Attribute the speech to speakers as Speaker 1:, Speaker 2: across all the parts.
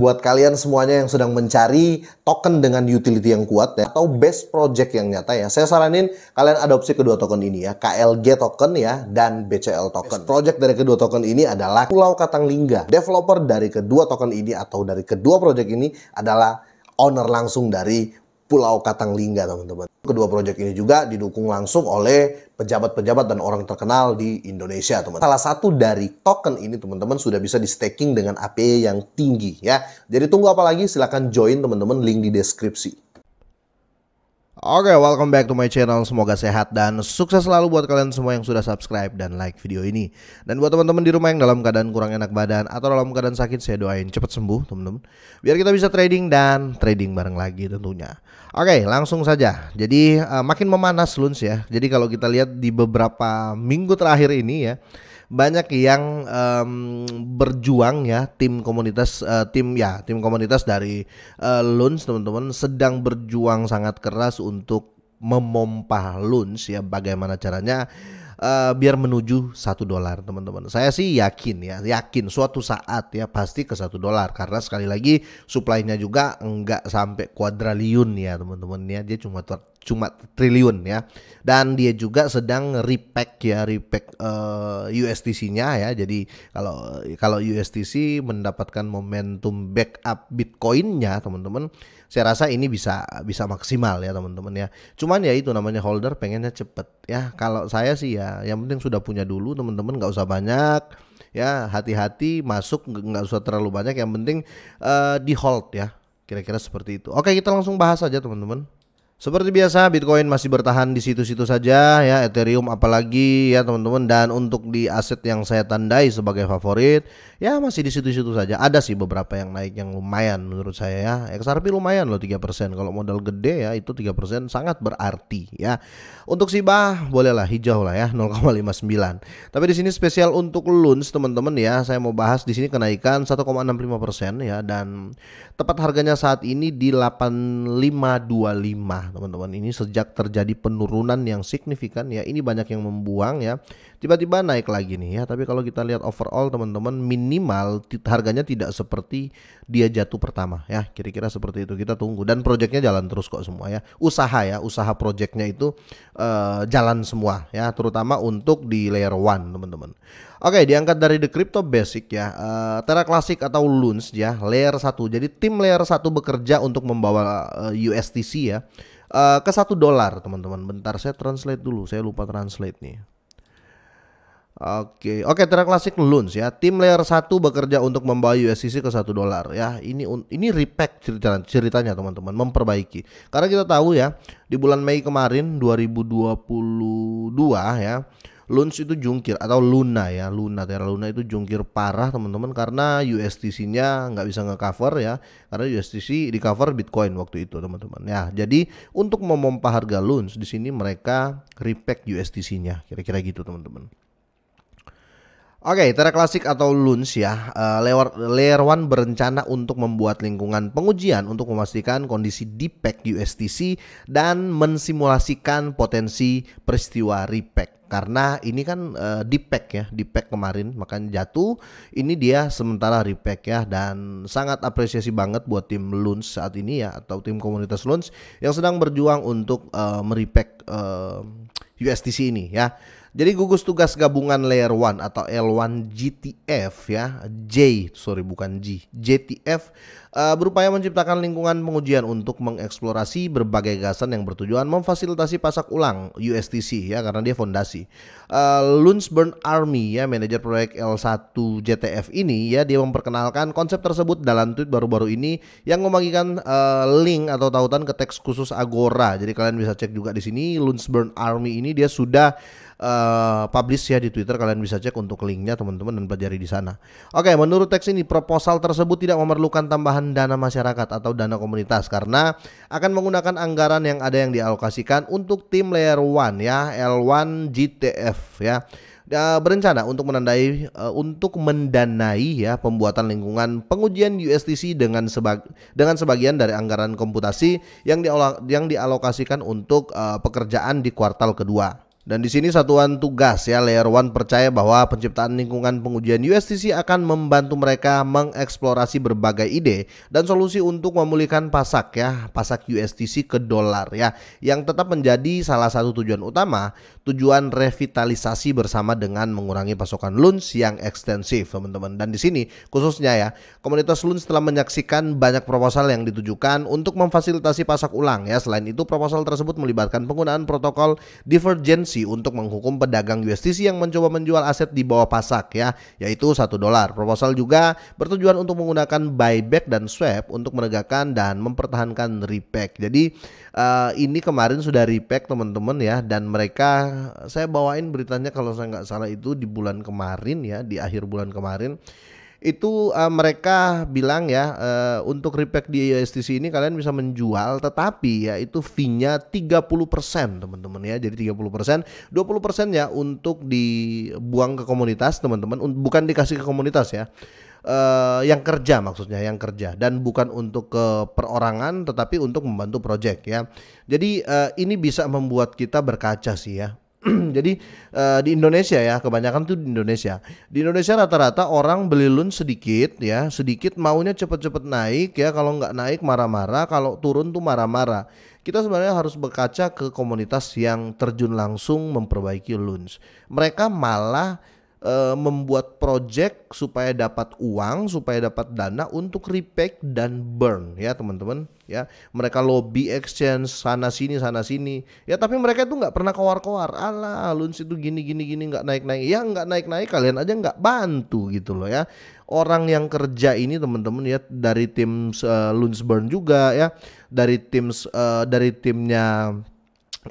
Speaker 1: buat kalian semuanya yang sedang mencari token dengan utility yang kuat ya, atau best project yang nyata ya. Saya saranin kalian adopsi kedua token ini ya, KLG token ya dan BCL token. Best project dari kedua token ini adalah Pulau Katanglingga. Developer dari kedua token ini atau dari kedua project ini adalah owner langsung dari Pulau Lingga teman-teman. Kedua proyek ini juga didukung langsung oleh pejabat-pejabat dan orang terkenal di Indonesia, teman. teman Salah satu dari token ini, teman-teman, sudah bisa di staking dengan AP yang tinggi, ya. Jadi tunggu apa lagi? Silahkan join, teman-teman. Link di deskripsi. Oke, okay, welcome back to my channel. Semoga sehat dan sukses selalu buat kalian semua yang sudah subscribe dan like video ini. Dan buat teman-teman di rumah yang dalam keadaan kurang enak badan atau dalam keadaan sakit, saya doain cepat sembuh, teman-teman. Biar kita bisa trading dan trading bareng lagi tentunya. Oke, okay, langsung saja. Jadi uh, makin memanas Luns ya. Jadi kalau kita lihat di beberapa minggu terakhir ini ya, banyak yang um, berjuang ya tim komunitas uh, tim ya tim komunitas dari uh, Luns teman-teman sedang berjuang sangat keras untuk memompa Luns ya bagaimana caranya uh, biar menuju satu dolar teman-teman. Saya sih yakin ya, yakin suatu saat ya pasti ke satu dolar karena sekali lagi suplainya juga enggak sampai kuadraliun ya teman-teman ya. Dia cuma cuma triliun ya. Dan dia juga sedang repack ya, repack uh, eh, USDC-nya ya. Jadi kalau kalau USDC mendapatkan momentum backup Bitcoin-nya, teman-teman, saya rasa ini bisa bisa maksimal ya, teman-teman ya. Cuman ya itu namanya holder pengennya cepet ya. Kalau saya sih ya, yang penting sudah punya dulu, teman-teman nggak usah banyak ya hati-hati masuk nggak usah terlalu banyak yang penting uh, di hold ya kira-kira seperti itu oke kita langsung bahas aja teman-teman seperti biasa Bitcoin masih bertahan di situ-situ saja ya Ethereum apalagi ya teman-teman dan untuk di aset yang saya tandai sebagai favorit ya masih di situ-situ saja. Ada sih beberapa yang naik yang lumayan menurut saya ya. XRP lumayan loh 3%. Kalau modal gede ya itu 3% sangat berarti ya. Untuk si Bah bolehlah hijau lah ya 0,59. Tapi di sini spesial untuk Luns teman-teman ya. Saya mau bahas di sini kenaikan 1,65% ya dan tepat harganya saat ini di 8525 teman-teman ini sejak terjadi penurunan yang signifikan ya ini banyak yang membuang ya tiba-tiba naik lagi nih ya tapi kalau kita lihat overall teman-teman minimal harganya tidak seperti dia jatuh pertama ya kira-kira seperti itu kita tunggu dan proyeknya jalan terus kok semua ya usaha ya usaha proyeknya itu uh, jalan semua ya terutama untuk di layer one teman-teman Oke, diangkat dari The Crypto Basic ya. Uh, Terra Classic atau Loons ya, layer satu Jadi tim layer satu bekerja untuk membawa uh, eh, USTC ya uh, ke satu dolar teman-teman. Bentar saya translate dulu. Saya lupa translate nih. Oke, okay. oke okay, Terra Classic Loans ya. Tim layer 1 bekerja untuk membawa USDC ke satu dolar ya. Ini ini repack cerita, ceritanya teman-teman, memperbaiki. Karena kita tahu ya, di bulan Mei kemarin 2022 ya, Luns itu jungkir atau Luna ya, Luna Terra Luna itu jungkir parah teman-teman karena USDC-nya nggak bisa ngecover ya, karena USDC di cover Bitcoin waktu itu teman-teman. Ya, jadi untuk memompa harga Luns di sini mereka repack USDC-nya, kira-kira gitu teman-teman. Oke, okay, Terra Classic atau Luns ya, uh, Layer One berencana untuk membuat lingkungan pengujian untuk memastikan kondisi Deepak USTC dan mensimulasikan potensi peristiwa repack. Karena ini kan uh, ya, dipek kemarin makan jatuh. Ini dia sementara repack ya dan sangat apresiasi banget buat tim Luns saat ini ya atau tim komunitas Luns yang sedang berjuang untuk uh, merepack uh, USTC ini ya. Jadi gugus tugas gabungan Layer 1 atau L1 GTF ya, J sorry bukan G, JTF uh, eh, berupaya menciptakan lingkungan pengujian untuk mengeksplorasi berbagai gagasan yang bertujuan memfasilitasi pasak ulang USTC ya karena dia fondasi. Uh, eh, Lunsburn Army ya manajer proyek L1 JTF ini ya dia memperkenalkan konsep tersebut dalam tweet baru-baru ini yang membagikan uh, link atau tautan ke teks khusus Agora. Jadi kalian bisa cek juga di sini Lunsburn Army ini dia sudah uh, publish ya di Twitter kalian bisa cek untuk linknya teman-teman dan pelajari di sana. Oke, menurut teks ini proposal tersebut tidak memerlukan tambahan dana masyarakat atau dana komunitas karena akan menggunakan anggaran yang ada yang dialokasikan untuk tim layer one ya L1 GTF ya berencana untuk menandai eh, untuk mendanai ya pembuatan lingkungan pengujian USTC dengan sebag dengan sebagian dari anggaran komputasi yang dialokasikan untuk eh, pekerjaan di kuartal kedua. Dan di sini satuan tugas ya Layer One percaya bahwa penciptaan lingkungan pengujian USDC akan membantu mereka mengeksplorasi berbagai ide dan solusi untuk memulihkan pasak ya, pasak USDC ke dolar ya, yang tetap menjadi salah satu tujuan utama, tujuan revitalisasi bersama dengan mengurangi pasokan loans yang ekstensif, teman-teman. Dan di sini khususnya ya, komunitas loans telah menyaksikan banyak proposal yang ditujukan untuk memfasilitasi pasak ulang ya. Selain itu, proposal tersebut melibatkan penggunaan protokol divergensi polisi untuk menghukum pedagang USDC yang mencoba menjual aset di bawah pasak ya, yaitu satu dolar. Proposal juga bertujuan untuk menggunakan buyback dan swap untuk menegakkan dan mempertahankan repack. Jadi uh, ini kemarin sudah repack teman-teman ya dan mereka saya bawain beritanya kalau saya nggak salah itu di bulan kemarin ya, di akhir bulan kemarin itu uh, mereka bilang ya uh, untuk repack di USDC e ini kalian bisa menjual tetapi ya itu fee-nya 30% teman-teman ya. Jadi 30%, 20% ya untuk dibuang ke komunitas teman-teman, bukan dikasih ke komunitas ya uh, yang kerja maksudnya yang kerja dan bukan untuk ke perorangan tetapi untuk membantu project ya. Jadi uh, ini bisa membuat kita berkaca sih ya jadi uh, di Indonesia ya, kebanyakan tuh di Indonesia. Di Indonesia rata-rata orang beli loan sedikit ya, sedikit maunya cepet-cepet naik ya. Kalau nggak naik marah-marah, kalau turun tuh marah-marah. Kita sebenarnya harus berkaca ke komunitas yang terjun langsung memperbaiki loans. Mereka malah e, membuat project supaya dapat uang, supaya dapat dana untuk repack dan burn ya teman-teman ya. Mereka lobby exchange sana sini sana sini ya tapi mereka itu nggak pernah kowar-kowar. Alah luns itu gini gini gini nggak naik-naik. Ya nggak naik-naik kalian aja nggak bantu gitu loh ya. Orang yang kerja ini teman-teman ya dari tim uh, eh, burn juga ya, dari tim uh, dari timnya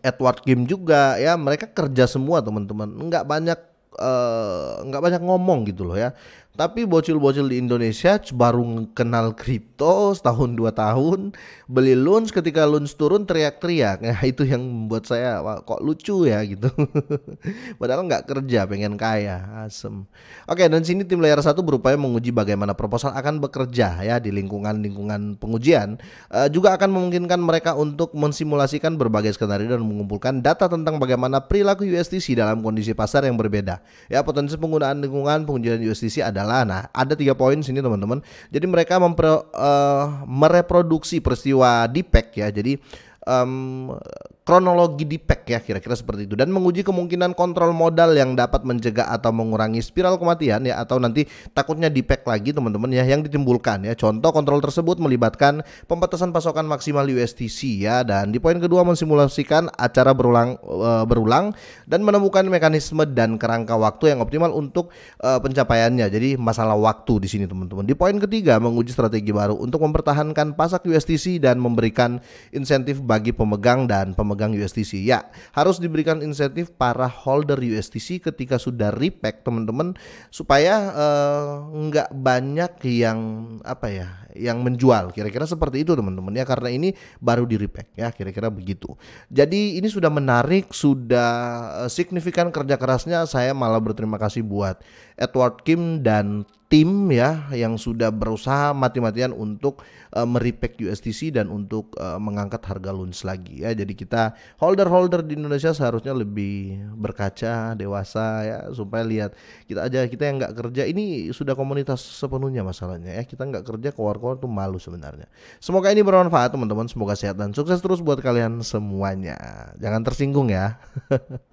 Speaker 1: Edward Kim juga ya mereka kerja semua teman-teman nggak banyak Eh, nggak uh, banyak ngomong gitu loh ya tapi bocil-bocil di Indonesia baru kenal kripto setahun dua tahun, beli loans ketika loans turun teriak-teriak. Nah itu yang membuat saya kok lucu ya gitu. Padahal nggak kerja pengen kaya, asem. Oke dan sini tim layar satu berupaya menguji bagaimana proposal akan bekerja ya di lingkungan-lingkungan pengujian. E, juga akan memungkinkan mereka untuk mensimulasikan berbagai skenario dan mengumpulkan data tentang bagaimana perilaku USDC dalam kondisi pasar yang berbeda. Ya potensi penggunaan lingkungan pengujian USDC adalah Nah, ada tiga poin sini teman-teman. Jadi mereka mempro, uh, mereproduksi peristiwa di pack ya. Jadi um, kronologi di pack ya kira-kira seperti itu dan menguji kemungkinan kontrol modal yang dapat mencegah atau mengurangi spiral kematian ya atau nanti takutnya di pack lagi teman-teman ya yang ditimbulkan ya contoh kontrol tersebut melibatkan pembatasan pasokan maksimal USDC ya dan di poin kedua mensimulasikan acara berulang e, berulang dan menemukan mekanisme dan kerangka waktu yang optimal untuk e, pencapaiannya jadi masalah waktu di sini teman-teman di poin ketiga menguji strategi baru untuk mempertahankan pasak USDC dan memberikan insentif bagi pemegang dan pemegang pemegang USDC. Ya, harus diberikan insentif para holder USDC ketika sudah repack teman-teman supaya eh, nggak uh, banyak yang apa ya, yang menjual. Kira-kira seperti itu teman-teman ya karena ini baru di repack ya, kira-kira begitu. Jadi ini sudah menarik, sudah eh, signifikan kerja kerasnya. Saya malah berterima kasih buat Edward Kim dan tim ya yang sudah berusaha mati-matian untuk uh, meripek USDC dan untuk uh, mengangkat harga loans lagi ya. Jadi kita holder-holder di Indonesia seharusnya lebih berkaca, dewasa ya supaya lihat kita aja kita yang nggak kerja ini sudah komunitas sepenuhnya masalahnya ya. Kita nggak kerja keluar-keluar tuh malu sebenarnya. Semoga ini bermanfaat teman-teman. Semoga sehat dan sukses terus buat kalian semuanya. Jangan tersinggung ya.